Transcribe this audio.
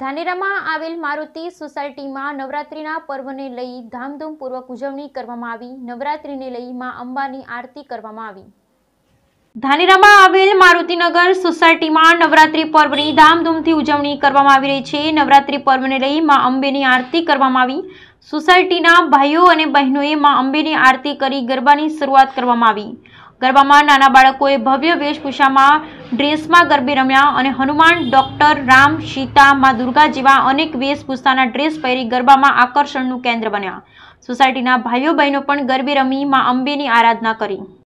ધાનેરામાં આવેલ મારુતિ સોસાયટીમાં નવરાત્રિના પર્વને લઈ ધામધૂમપૂર્વક ઉજવણી કરવામાં આવી નવરાત્રિને લઈ મા અંબાની આરતી કરવામાં આવી ધાનેરામાં આવેલ મારુતિનગર સોસાયટીમાં નવરાત્રિ પર્વની ધામધૂમથી ઉજવણી કરવામાં આવી રહી છે નવરાત્રિ પર્વને લઈ મા અંબેની આરતી કરવામાં આવી સોસાયટીના ભાઈઓ અને બહેનોએ મા અંબેની આરતી કરી ગરબાની શરૂઆત કરવામાં આવી ગરબામાં નાના બાળકોએ ભવ્ય વેશભૂષામાં ડ્રેસમાં ગરબી રમ્યા અને હનુમાન ડોક્ટર રામ સીતા મા દુર્ગા જેવા અનેક વેશભૂષાના ડ્રેસ પહેરી ગરબામાં આકર્ષણનું કેન્દ્ર બન્યા સોસાયટીના ભાઈઓ બહેનો પણ ગરબી રમી માં અંબેની આરાધના કરી